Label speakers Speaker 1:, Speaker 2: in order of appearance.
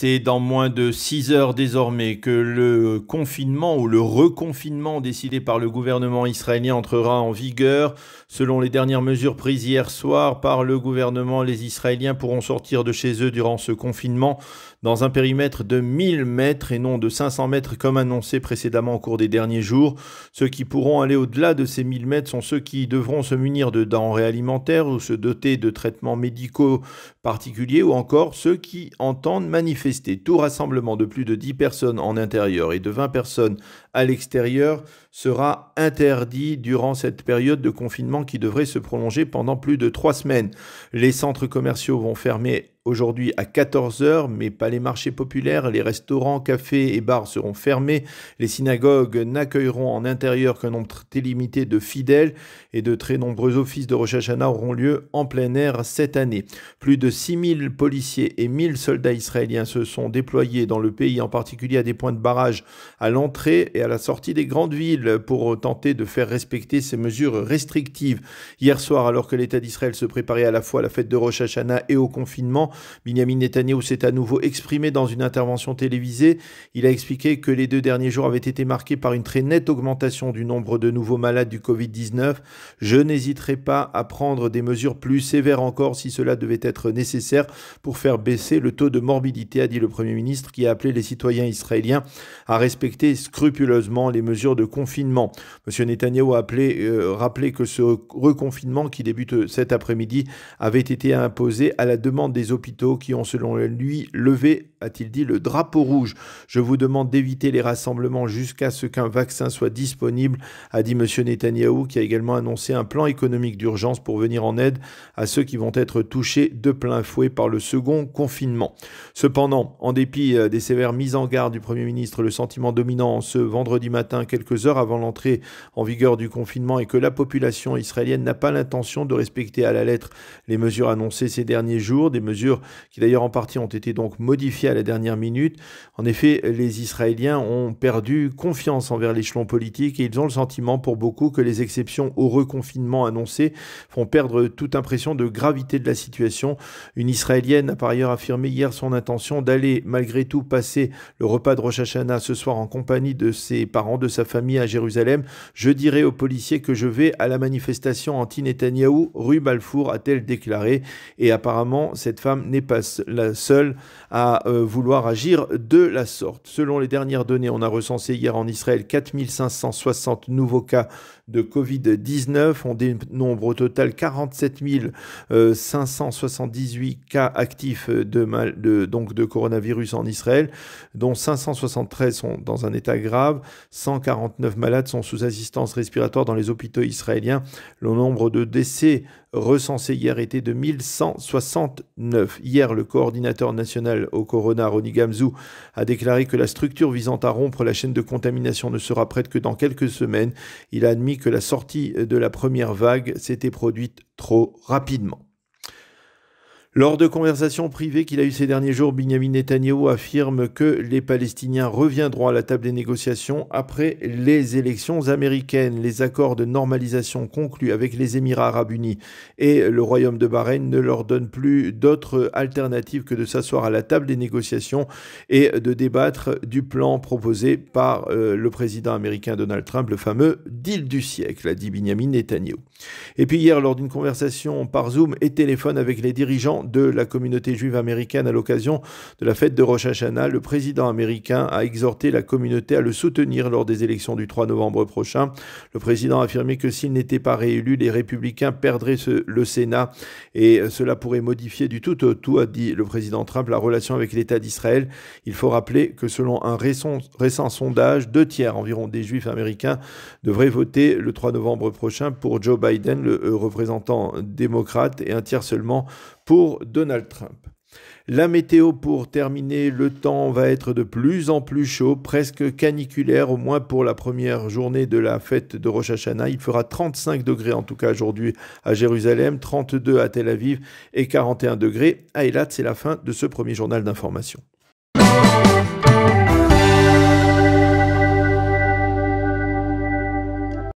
Speaker 1: C'est dans moins de 6 heures désormais que le confinement ou le reconfinement décidé par le gouvernement israélien entrera en vigueur. Selon les dernières mesures prises hier soir par le gouvernement, les Israéliens pourront sortir de chez eux durant ce confinement dans un périmètre de 1000 mètres et non de 500 mètres comme annoncé précédemment au cours des derniers jours. Ceux qui pourront aller au-delà de ces 1000 mètres sont ceux qui devront se munir de denrées alimentaires ou se doter de traitements médicaux particuliers ou encore ceux qui entendent manifester. Tout rassemblement de plus de 10 personnes en intérieur et de 20 personnes à l'extérieur sera interdit durant cette période de confinement qui devrait se prolonger pendant plus de trois semaines. Les centres commerciaux vont fermer aujourd'hui à 14h, mais pas les marchés populaires, les restaurants, cafés et bars seront fermés, les synagogues n'accueilleront en intérieur qu'un nombre limité de fidèles et de très nombreux offices de Rosh Hashanah auront lieu en plein air cette année. Plus de 6000 policiers et 1000 soldats israéliens se sont déployés dans le pays, en particulier à des points de barrage à l'entrée et à la sortie des grandes villes pour tenter de faire respecter ces mesures restrictives. Hier soir, alors que l'État d'Israël se préparait à la fois à la fête de Rosh Hashanah et au confinement, Benjamin Netanyahu s'est à nouveau exprimé dans une intervention télévisée. Il a expliqué que les deux derniers jours avaient été marqués par une très nette augmentation du nombre de nouveaux malades du Covid-19. Je n'hésiterai pas à prendre des mesures plus sévères encore si cela devait être nécessaire pour faire baisser le taux de morbidité, a dit le Premier ministre qui a appelé les citoyens israéliens à respecter scrupuleusement les mesures de confinement. M. Netanyahu a appelé, euh, rappelé que ce reconfinement qui débute cet après-midi avait été imposé à la demande des hôpitaux qui ont selon lui levé a-t-il dit, le drapeau rouge. Je vous demande d'éviter les rassemblements jusqu'à ce qu'un vaccin soit disponible, a dit M. Netanyahou, qui a également annoncé un plan économique d'urgence pour venir en aide à ceux qui vont être touchés de plein fouet par le second confinement. Cependant, en dépit euh, des sévères mises en garde du Premier ministre, le sentiment dominant ce vendredi matin, quelques heures avant l'entrée en vigueur du confinement, est que la population israélienne n'a pas l'intention de respecter à la lettre les mesures annoncées ces derniers jours, des mesures qui d'ailleurs en partie ont été donc modifiées à la dernière minute. En effet, les Israéliens ont perdu confiance envers l'échelon politique et ils ont le sentiment pour beaucoup que les exceptions au reconfinement annoncé font perdre toute impression de gravité de la situation. Une Israélienne a par ailleurs affirmé hier son intention d'aller malgré tout passer le repas de Rosh Hashanah ce soir en compagnie de ses parents, de sa famille à Jérusalem. Je dirai aux policiers que je vais à la manifestation anti-Netanyahou, rue Balfour, a-t-elle déclaré. Et apparemment, cette femme n'est pas la seule à vouloir agir de la sorte. Selon les dernières données, on a recensé hier en Israël 4560 nouveaux cas de Covid-19. On dénombre au total 47 578 euh, cas actifs euh, de, donc de coronavirus en Israël, dont 573 sont dans un état grave, 149 malades sont sous assistance respiratoire dans les hôpitaux israéliens. Le nombre de décès recensé hier était de 1169. Hier, le coordinateur national au corona, Ronny Gamzou, a déclaré que la structure visant à rompre la chaîne de contamination ne sera prête que dans quelques semaines. Il a admis que la sortie de la première vague s'était produite trop rapidement. Lors de conversations privées qu'il a eues ces derniers jours, Benjamin Netanyahu affirme que les Palestiniens reviendront à la table des négociations après les élections américaines. Les accords de normalisation conclus avec les Émirats arabes unis et le Royaume de Bahreïn ne leur donnent plus d'autre alternative que de s'asseoir à la table des négociations et de débattre du plan proposé par euh, le président américain Donald Trump, le fameux deal du siècle, a dit Benjamin Netanyahu. Et puis hier, lors d'une conversation par Zoom et téléphone avec les dirigeants de la communauté juive américaine à l'occasion de la fête de Rosh Hashanah, le président américain a exhorté la communauté à le soutenir lors des élections du 3 novembre prochain. Le président a affirmé que s'il n'était pas réélu, les républicains perdraient le Sénat et cela pourrait modifier du tout tout, a dit le président Trump, la relation avec l'État d'Israël. Il faut rappeler que selon un récent, récent sondage, deux tiers environ des juifs américains devraient voter le 3 novembre prochain pour Joe Biden, le euh, représentant démocrate, et un tiers seulement pour Donald Trump. La météo pour terminer, le temps va être de plus en plus chaud, presque caniculaire, au moins pour la première journée de la fête de Rosh Hashanah. Il fera 35 degrés en tout cas aujourd'hui à Jérusalem, 32 à Tel Aviv et 41 degrés à Eilat. C'est la fin de ce premier journal d'information.